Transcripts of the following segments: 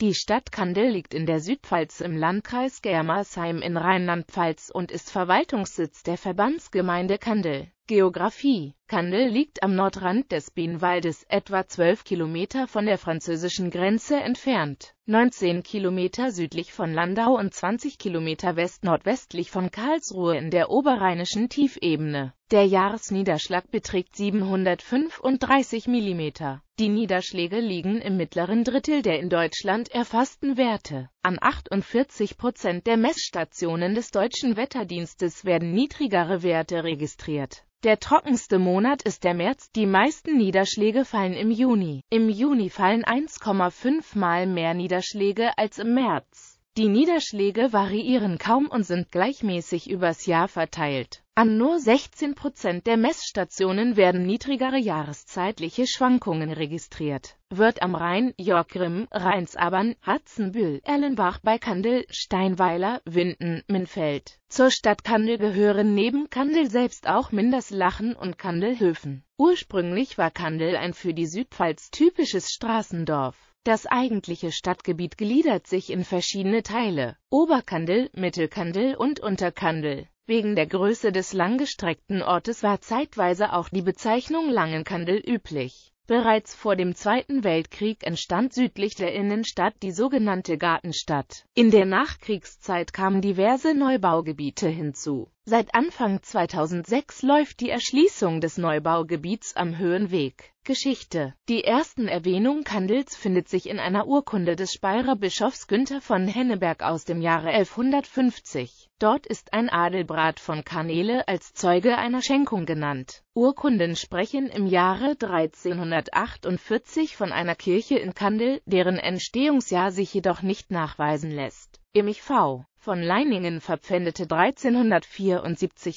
Die Stadt Kandel liegt in der Südpfalz im Landkreis Germersheim in Rheinland-Pfalz und ist Verwaltungssitz der Verbandsgemeinde Kandel. Geografie Kandel liegt am Nordrand des Bienwaldes, etwa 12 Kilometer von der französischen Grenze entfernt, 19 Kilometer südlich von Landau und 20 Kilometer westnordwestlich von Karlsruhe in der oberrheinischen Tiefebene. Der Jahresniederschlag beträgt 735 mm. Die Niederschläge liegen im mittleren Drittel der in Deutschland erfassten Werte. An 48 Prozent der Messstationen des deutschen Wetterdienstes werden niedrigere Werte registriert. Der trockenste Monat Monat ist der März, die meisten Niederschläge fallen im Juni. Im Juni fallen 1,5 mal mehr Niederschläge als im März. Die Niederschläge variieren kaum und sind gleichmäßig übers Jahr verteilt. An nur 16 Prozent der Messstationen werden niedrigere jahreszeitliche Schwankungen registriert. Wird am Rhein, Jorgrim, Rheinsabern, Hatzenbühl, Erlenbach bei Kandel, Steinweiler, Winden, Minfeld. Zur Stadt Kandel gehören neben Kandel selbst auch Minderslachen und Kandelhöfen. Ursprünglich war Kandel ein für die Südpfalz typisches Straßendorf. Das eigentliche Stadtgebiet gliedert sich in verschiedene Teile, Oberkandel, Mittelkandel und Unterkandel. Wegen der Größe des langgestreckten Ortes war zeitweise auch die Bezeichnung Langenkandel üblich. Bereits vor dem Zweiten Weltkrieg entstand südlich der Innenstadt die sogenannte Gartenstadt. In der Nachkriegszeit kamen diverse Neubaugebiete hinzu Seit Anfang 2006 läuft die Erschließung des Neubaugebiets am Höhenweg. Geschichte Die ersten Erwähnung Kandels findet sich in einer Urkunde des Speyerer Bischofs Günther von Henneberg aus dem Jahre 1150. Dort ist ein Adelbrat von Kanele als Zeuge einer Schenkung genannt. Urkunden sprechen im Jahre 1348 von einer Kirche in Kandel, deren Entstehungsjahr sich jedoch nicht nachweisen lässt. Im IV. Von Leiningen verpfändete 1374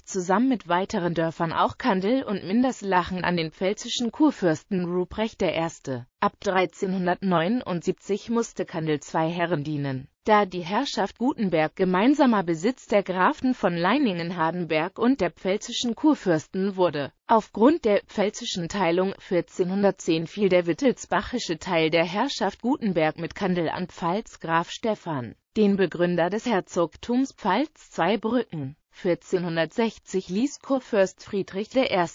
zusammen mit weiteren Dörfern auch Kandel und Minderslachen an den pfälzischen Kurfürsten Ruprecht I. Ab 1379 musste Kandel zwei Herren dienen, da die Herrschaft Gutenberg gemeinsamer Besitz der Grafen von Leiningen-Hardenberg und der pfälzischen Kurfürsten wurde. Aufgrund der pfälzischen Teilung 1410 fiel der wittelsbachische Teil der Herrschaft Gutenberg mit Kandel an Pfalz Graf Stephan, den Begründer des Herzogs. Herzogtums Pfalz zwei Brücken. 1460 ließ Kurfürst Friedrich I.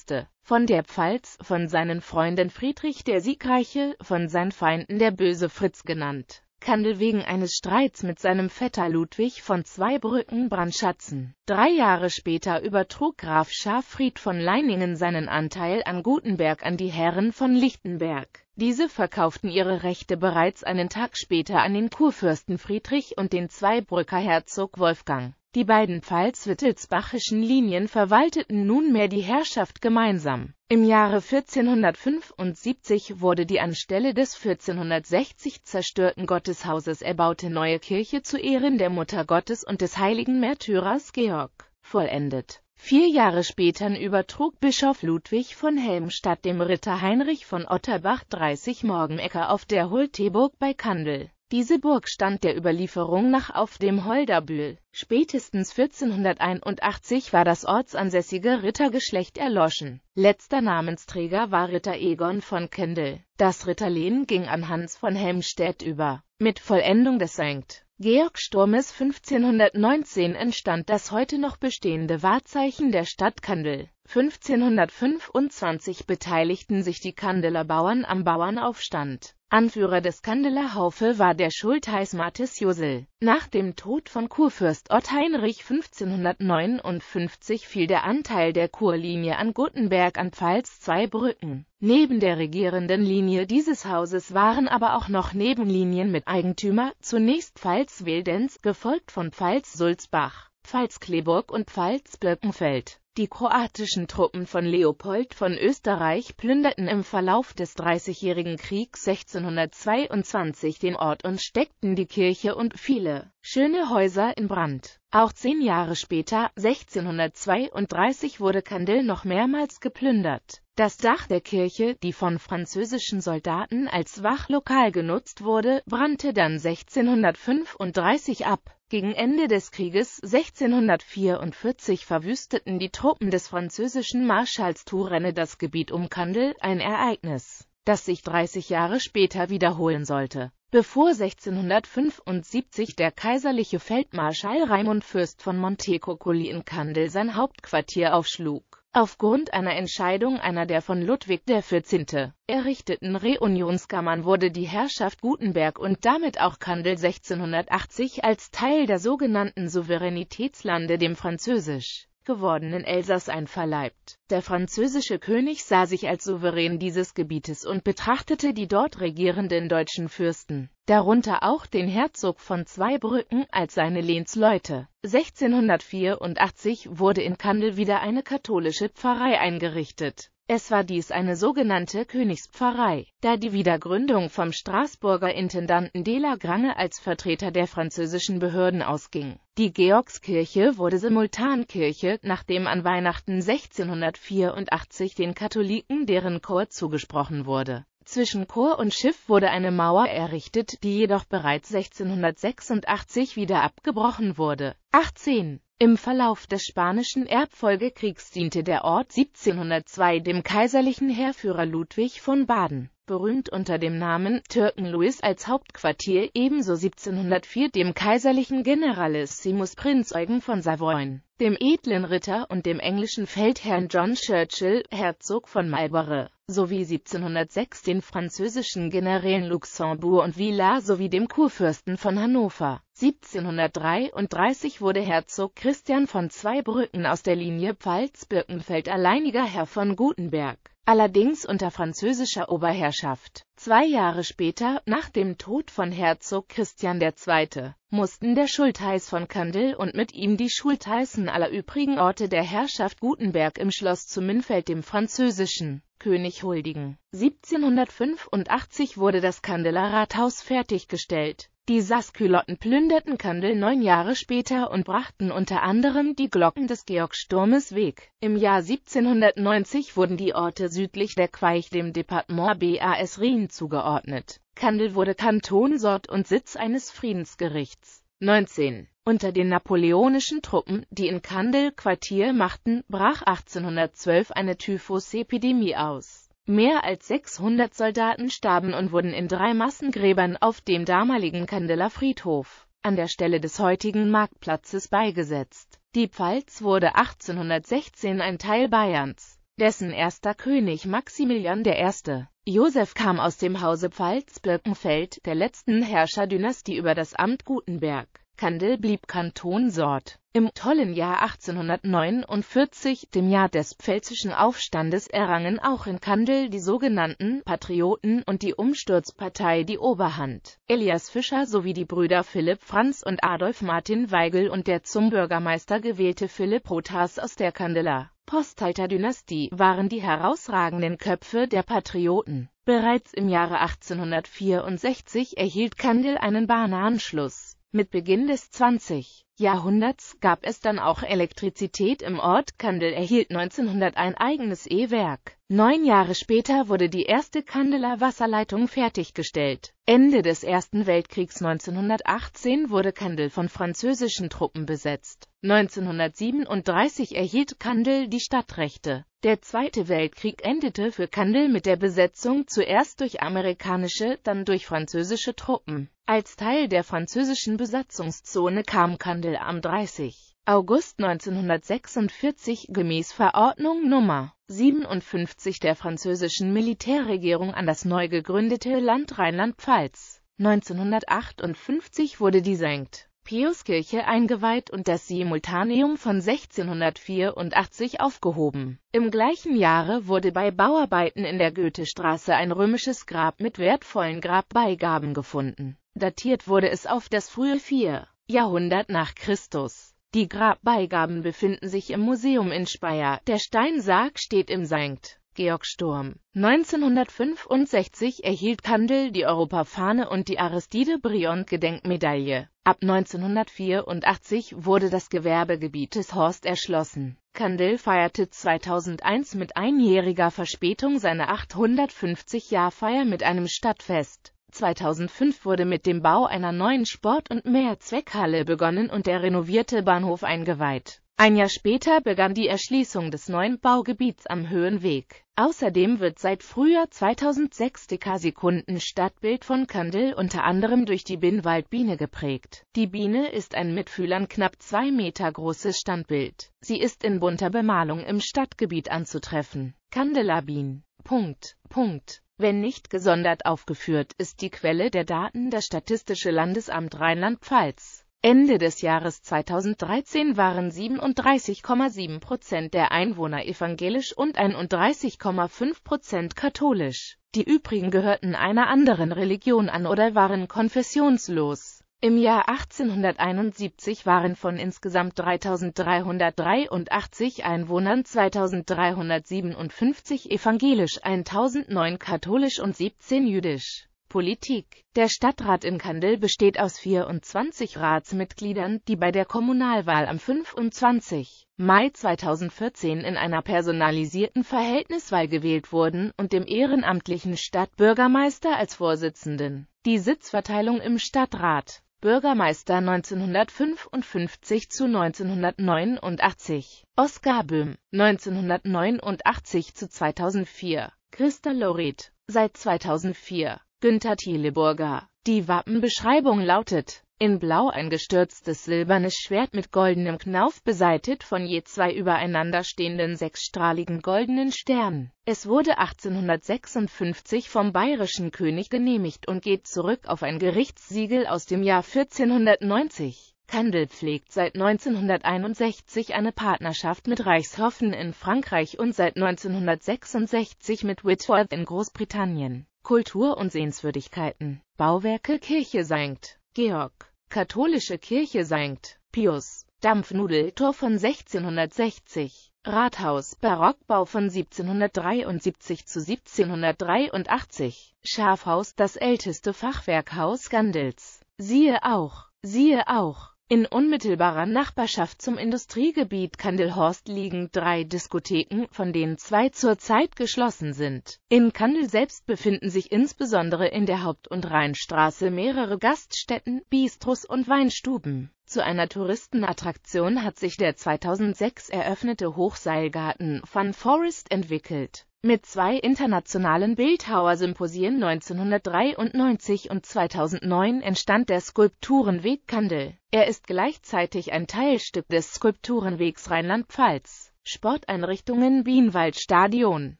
von der Pfalz, von seinen Freunden Friedrich der Siegreiche, von seinen Feinden der böse Fritz genannt, Kandel wegen eines Streits mit seinem Vetter Ludwig von Zweibrücken brandschatzen. Drei Jahre später übertrug Graf Schafried von Leiningen seinen Anteil an Gutenberg an die Herren von Lichtenberg. Diese verkauften ihre Rechte bereits einen Tag später an den Kurfürsten Friedrich und den Zweibrücker Herzog Wolfgang. Die beiden pfalz-wittelsbachischen Linien verwalteten nunmehr die Herrschaft gemeinsam. Im Jahre 1475 wurde die anstelle des 1460 zerstörten Gotteshauses erbaute neue Kirche zu Ehren der Mutter Gottes und des heiligen Märtyrers Georg vollendet. Vier Jahre später übertrug Bischof Ludwig von Helmstadt dem Ritter Heinrich von Otterbach 30 Morgenecker auf der Holteburg bei Kandel. Diese Burg stand der Überlieferung nach auf dem Holderbühl. Spätestens 1481 war das ortsansässige Rittergeschlecht erloschen. Letzter Namensträger war Ritter Egon von Kendel. Das Ritterlehen ging an Hans von Helmstedt über. Mit Vollendung des Sankt Georg Sturmes 1519 entstand das heute noch bestehende Wahrzeichen der Stadt Kendel. 1525 beteiligten sich die Kandeler Bauern am Bauernaufstand. Anführer des Kandeler Haufe war der Schultheiß Mathis Josel. Nach dem Tod von Kurfürst Ott Heinrich 1559 fiel der Anteil der Kurlinie an Guttenberg an Pfalz zwei Brücken. Neben der regierenden Linie dieses Hauses waren aber auch noch Nebenlinien mit Eigentümer, zunächst Pfalz-Wildenz, gefolgt von Pfalz-Sulzbach. Pfalz-Kleburg und Pfalz-Birkenfeld. Die kroatischen Truppen von Leopold von Österreich plünderten im Verlauf des Dreißigjährigen Kriegs 1622 den Ort und steckten die Kirche und viele schöne Häuser in Brand. Auch zehn Jahre später, 1632, wurde Kandel noch mehrmals geplündert. Das Dach der Kirche, die von französischen Soldaten als Wachlokal genutzt wurde, brannte dann 1635 ab. Gegen Ende des Krieges 1644 verwüsteten die Truppen des französischen Marschalls Turenne das Gebiet um Kandel, ein Ereignis, das sich 30 Jahre später wiederholen sollte, bevor 1675 der kaiserliche Feldmarschall Raimund Fürst von Montecuccoli in Kandel sein Hauptquartier aufschlug. Aufgrund einer Entscheidung einer der von Ludwig XIV. errichteten Reunionskammern wurde die Herrschaft Gutenberg und damit auch Kandel 1680 als Teil der sogenannten Souveränitätslande dem französisch gewordenen Elsass einverleibt. Der französische König sah sich als Souverän dieses Gebietes und betrachtete die dort regierenden deutschen Fürsten, darunter auch den Herzog von Zweibrücken, als seine Lehnsleute. 1684 wurde in Kandel wieder eine katholische Pfarrei eingerichtet es war dies eine sogenannte Königspfarrei, da die Wiedergründung vom Straßburger Intendanten Dela Grange als Vertreter der französischen Behörden ausging. Die Georgskirche wurde Simultankirche, nachdem an Weihnachten 1684 den Katholiken deren Chor zugesprochen wurde. Zwischen Chor und Schiff wurde eine Mauer errichtet, die jedoch bereits 1686 wieder abgebrochen wurde. 18 im Verlauf des Spanischen Erbfolgekriegs diente der Ort 1702 dem kaiserlichen Heerführer Ludwig von Baden, berühmt unter dem Namen Türken-Louis als Hauptquartier, ebenso 1704 dem kaiserlichen Generalissimus Prinz Eugen von Savoyen, dem edlen Ritter und dem englischen Feldherrn John Churchill, Herzog von Marlborough, sowie 1706 den französischen Generälen Luxembourg und Villa sowie dem Kurfürsten von Hannover. 1733 wurde Herzog Christian von Zweibrücken aus der Linie Pfalz-Birkenfeld alleiniger Herr von Gutenberg, allerdings unter französischer Oberherrschaft. Zwei Jahre später, nach dem Tod von Herzog Christian II., mussten der Schultheiß von Kandel und mit ihm die Schultheißen aller übrigen Orte der Herrschaft Gutenberg im Schloss zu Minfeld dem französischen König huldigen. 1785 wurde das Kandeler Rathaus fertiggestellt die Saskyloten plünderten Kandel neun Jahre später und brachten unter anderem die Glocken des Georgsturmes weg. Im Jahr 1790 wurden die Orte südlich der Queich dem Departement BAS Rhin zugeordnet. Kandel wurde Kantonsort und Sitz eines Friedensgerichts. 19. Unter den napoleonischen Truppen, die in Kandel Quartier machten, brach 1812 eine Typhusepidemie aus Mehr als 600 Soldaten starben und wurden in drei Massengräbern auf dem damaligen Kandeler Friedhof an der Stelle des heutigen Marktplatzes beigesetzt. Die Pfalz wurde 1816 ein Teil Bayerns, dessen erster König Maximilian I. Joseph kam aus dem Hause Pfalz-Birkenfeld, der letzten Herrscherdynastie über das Amt Gutenberg. Kandel blieb Kanton Sort. Im tollen Jahr 1849, dem Jahr des Pfälzischen Aufstandes, errangen auch in Kandel die sogenannten Patrioten und die Umsturzpartei die Oberhand. Elias Fischer sowie die Brüder Philipp Franz und Adolf Martin Weigel und der zum Bürgermeister gewählte Philipp Rothas aus der Kandela. Postalter-Dynastie waren die herausragenden Köpfe der Patrioten. Bereits im Jahre 1864 erhielt Kandel einen Bahnanschluss. Mit Beginn des 20. Jahrhunderts gab es dann auch Elektrizität im Ort. Kandel erhielt 1901 ein eigenes E-Werk. Neun Jahre später wurde die erste Kandeler Wasserleitung fertiggestellt. Ende des Ersten Weltkriegs 1918 wurde Kandel von französischen Truppen besetzt. 1937 erhielt Kandel die Stadtrechte. Der Zweite Weltkrieg endete für Kandel mit der Besetzung zuerst durch amerikanische, dann durch französische Truppen. Als Teil der französischen Besatzungszone kam Kandel am 30. August 1946 gemäß Verordnung Nummer 57 der französischen Militärregierung an das neu gegründete Land Rheinland-Pfalz. 1958 wurde die senkt. Piuskirche eingeweiht und das Simultaneum von 1684 aufgehoben. Im gleichen Jahre wurde bei Bauarbeiten in der Goethestraße ein römisches Grab mit wertvollen Grabbeigaben gefunden. Datiert wurde es auf das frühe 4. Jahrhundert nach Christus. Die Grabbeigaben befinden sich im Museum in Speyer. Der Steinsarg steht im St. Georg Sturm. 1965 erhielt Kandel die Europafahne und die Aristide Briand Gedenkmedaille. Ab 1984 wurde das Gewerbegebiet des Horst erschlossen. Kandel feierte 2001 mit einjähriger Verspätung seine 850 jahr feier mit einem Stadtfest. 2005 wurde mit dem Bau einer neuen Sport- und Mehrzweckhalle begonnen und der renovierte Bahnhof eingeweiht ein Jahr später begann die Erschließung des neuen Baugebiets am Höhenweg. Außerdem wird seit Frühjahr 2006 Dekasekunden stadtbild von Kandel unter anderem durch die Binnwaldbiene geprägt. Die Biene ist ein Mitfühlern knapp zwei Meter großes Standbild. Sie ist in bunter Bemalung im Stadtgebiet anzutreffen. Kandelabin. Punkt. Punkt. Wenn nicht gesondert aufgeführt, ist die Quelle der Daten das Statistische Landesamt Rheinland-Pfalz. Ende des Jahres 2013 waren 37,7 Prozent der Einwohner evangelisch und 31,5 Prozent katholisch. Die übrigen gehörten einer anderen Religion an oder waren konfessionslos. Im Jahr 1871 waren von insgesamt 3.383 Einwohnern 2.357 evangelisch, 1.009 katholisch und 17 jüdisch. Politik. Der Stadtrat in Kandel besteht aus 24 Ratsmitgliedern, die bei der Kommunalwahl am 25. Mai 2014 in einer personalisierten Verhältniswahl gewählt wurden und dem ehrenamtlichen Stadtbürgermeister als Vorsitzenden. Die Sitzverteilung im Stadtrat Bürgermeister 1955 zu 1989, Oskar Böhm 1989 zu 2004, Christa Lorit seit 2004, Günther Thieleburger. Die Wappenbeschreibung lautet, in Blau ein gestürztes silbernes Schwert mit goldenem Knauf beseitigt von je zwei übereinander stehenden sechsstrahligen goldenen Sternen. Es wurde 1856 vom bayerischen König genehmigt und geht zurück auf ein Gerichtssiegel aus dem Jahr 1490. Kandel pflegt seit 1961 eine Partnerschaft mit Reichshoffen in Frankreich und seit 1966 mit Whitworth in Großbritannien. Kultur und Sehenswürdigkeiten. Bauwerke Kirche St. Georg. Katholische Kirche St. Pius. Dampfnudeltor von 1660. Rathaus, Barockbau von 1773 zu 1783. Schafhaus, das älteste Fachwerkhaus Gandels. Siehe auch, siehe auch. In unmittelbarer Nachbarschaft zum Industriegebiet Kandelhorst liegen drei Diskotheken, von denen zwei zurzeit geschlossen sind. In Kandel selbst befinden sich insbesondere in der Haupt- und Rheinstraße mehrere Gaststätten, Bistros und Weinstuben. Zu einer Touristenattraktion hat sich der 2006 eröffnete Hochseilgarten Fun Forest entwickelt mit zwei internationalen Bildhauersymposien 1993 und 2009 entstand der Skulpturenweg Kandel. Er ist gleichzeitig ein Teilstück des Skulpturenwegs Rheinland-Pfalz. Sporteinrichtungen Bienenwaldstadion,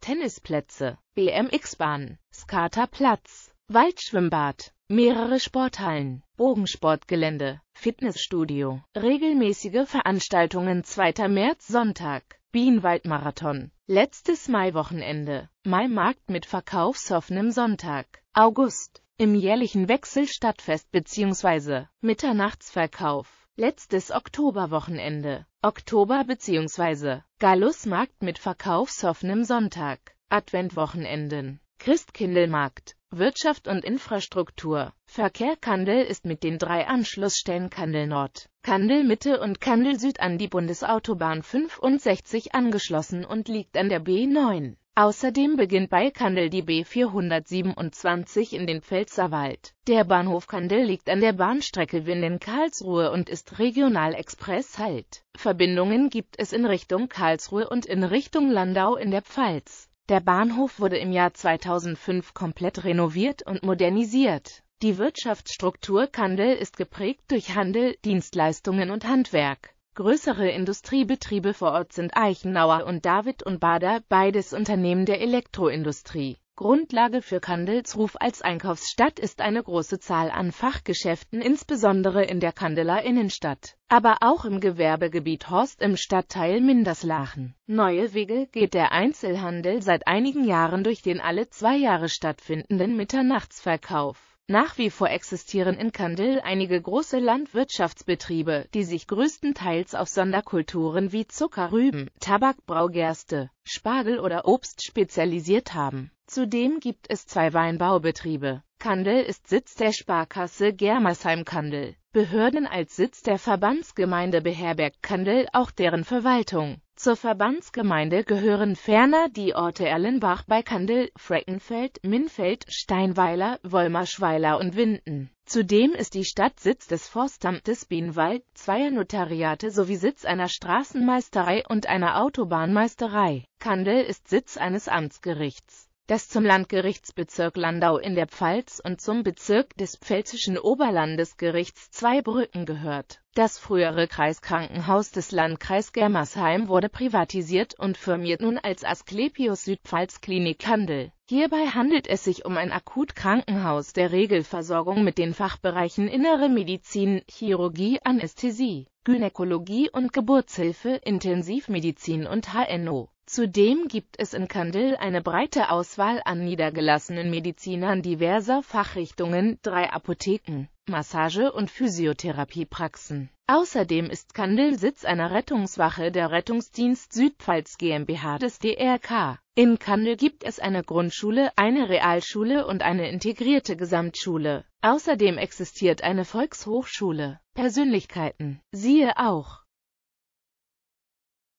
Tennisplätze, BMX-Bahn, Skaterplatz, Waldschwimmbad, mehrere Sporthallen, Bogensportgelände, Fitnessstudio, regelmäßige Veranstaltungen 2. März Sonntag Bienenwaldmarathon. Letztes Maiwochenende. Mai Markt mit verkaufsoffenem Sonntag. August. Im jährlichen Wechsel Stadtfest bzw. Mitternachtsverkauf. Letztes Oktoberwochenende. Oktober bzw. Gallusmarkt mit verkaufsoffenem Sonntag. Adventwochenenden. Christkindelmarkt. Wirtschaft und Infrastruktur. Verkehr Kandel ist mit den drei Anschlussstellen Kandel Nord, Kandel Mitte und Kandel Süd an die Bundesautobahn 65 angeschlossen und liegt an der B9. Außerdem beginnt bei Kandel die B427 in den Pfälzerwald. Der Bahnhof Kandel liegt an der Bahnstrecke Winden-Karlsruhe und ist Regionalexpress-Halt. Verbindungen gibt es in Richtung Karlsruhe und in Richtung Landau in der Pfalz. Der Bahnhof wurde im Jahr 2005 komplett renoviert und modernisiert. Die Wirtschaftsstruktur Kandel ist geprägt durch Handel, Dienstleistungen und Handwerk. Größere Industriebetriebe vor Ort sind Eichenauer und David und Bader, beides Unternehmen der Elektroindustrie. Grundlage für Kandels Ruf als Einkaufsstadt ist eine große Zahl an Fachgeschäften, insbesondere in der Kandeler Innenstadt, aber auch im Gewerbegebiet Horst im Stadtteil Minderslachen. Neue Wege geht der Einzelhandel seit einigen Jahren durch den alle zwei Jahre stattfindenden Mitternachtsverkauf. Nach wie vor existieren in Kandel einige große Landwirtschaftsbetriebe, die sich größtenteils auf Sonderkulturen wie Zuckerrüben, Tabakbraugerste, Spargel oder Obst spezialisiert haben Zudem gibt es zwei Weinbaubetriebe. Kandel ist Sitz der Sparkasse Germersheim-Kandel. Behörden als Sitz der Verbandsgemeinde beherbergt Kandel auch deren Verwaltung. Zur Verbandsgemeinde gehören ferner die Orte Erlenbach bei Kandel, Freckenfeld, Minfeld, Steinweiler, Wolmerschweiler und Winden. Zudem ist die Stadt Sitz des Forstamtes Bienwald, zweier Notariate sowie Sitz einer Straßenmeisterei und einer Autobahnmeisterei. Kandel ist Sitz eines Amtsgerichts das zum Landgerichtsbezirk Landau in der Pfalz und zum Bezirk des Pfälzischen Oberlandesgerichts Zweibrücken gehört. Das frühere Kreiskrankenhaus des Landkreis Germersheim wurde privatisiert und firmiert nun als Asklepios Südpfalz Klinik Handel. Hierbei handelt es sich um ein Akutkrankenhaus der Regelversorgung mit den Fachbereichen Innere Medizin, Chirurgie, Anästhesie, Gynäkologie und Geburtshilfe, Intensivmedizin und HNO. Zudem gibt es in Kandel eine breite Auswahl an niedergelassenen Medizinern diverser Fachrichtungen, drei Apotheken, Massage- und Physiotherapiepraxen. Außerdem ist Kandel Sitz einer Rettungswache der Rettungsdienst Südpfalz GmbH des DRK. In Kandel gibt es eine Grundschule, eine Realschule und eine integrierte Gesamtschule. Außerdem existiert eine Volkshochschule. Persönlichkeiten. Siehe auch